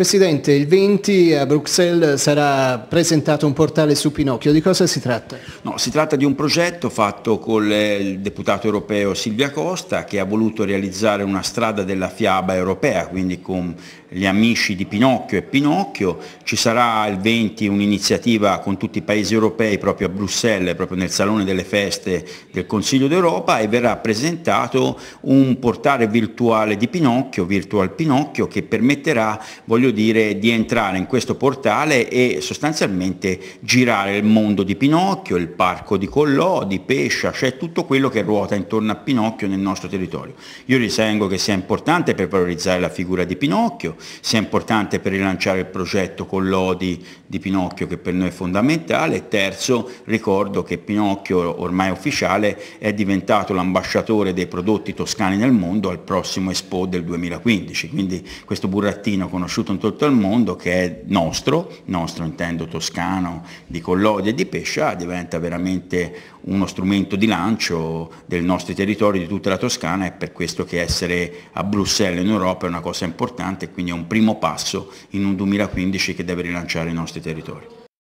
Presidente, il 20 a Bruxelles sarà presentato un portale su Pinocchio, di cosa si tratta? No, si tratta di un progetto fatto con il deputato europeo Silvia Costa che ha voluto realizzare una strada della fiaba europea, quindi con gli amici di Pinocchio e Pinocchio, ci sarà il 20 un'iniziativa con tutti i paesi europei proprio a Bruxelles, proprio nel Salone delle Feste del Consiglio d'Europa e verrà presentato un portale virtuale di Pinocchio, Virtual Pinocchio, che permetterà, voglio voglio dire di entrare in questo portale e sostanzialmente girare il mondo di Pinocchio, il parco di Collò, di Pescia, cioè tutto quello che ruota intorno a Pinocchio nel nostro territorio. Io ritengo che sia importante per valorizzare la figura di Pinocchio, sia importante per rilanciare il progetto Collò di, di Pinocchio che per noi è fondamentale, e terzo ricordo che Pinocchio ormai ufficiale è diventato l'ambasciatore dei prodotti toscani nel mondo al prossimo Expo del 2015, quindi questo burattino conosciuto in tutto il mondo che è nostro, nostro intendo toscano, di Collodia e di Pescia, diventa veramente uno strumento di lancio del nostro territorio, di tutta la Toscana e per questo che essere a Bruxelles in Europa è una cosa importante e quindi è un primo passo in un 2015 che deve rilanciare i nostri territori.